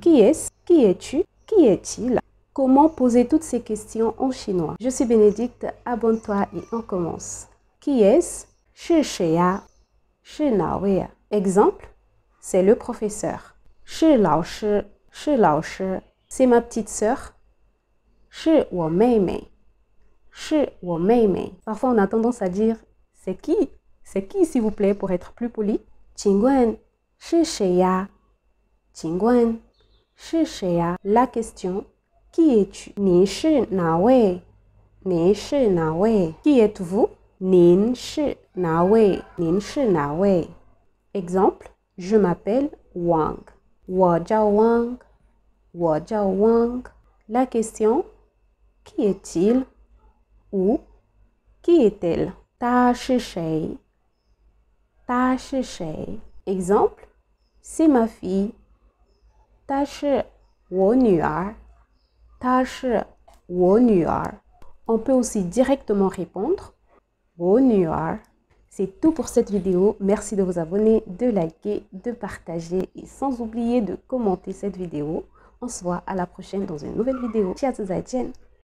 Qui est-ce Qui es-tu Qui est-il Comment poser toutes ces questions en chinois Je suis Bénédicte, abonne-toi et on commence. Qui est-ce ya. Exemple, c'est le professeur. Shi c'est ma petite sœur. Shi Wo Parfois, on a tendance à dire c'est qui C'est qui, s'il vous plaît, pour être plus poli Qingwen. Shi la question Qui es-tu? Qui êtes-vous? Exemple Je m'appelle Wang. 我叫 Wang. 我叫 Wang. La question Qui est-il? Ou Qui est-elle? Exemple C'est ma fille. On peut aussi directement répondre C'est tout pour cette vidéo. Merci de vous abonner, de liker, de partager et sans oublier de commenter cette vidéo. On se voit à la prochaine dans une nouvelle vidéo. Ciao,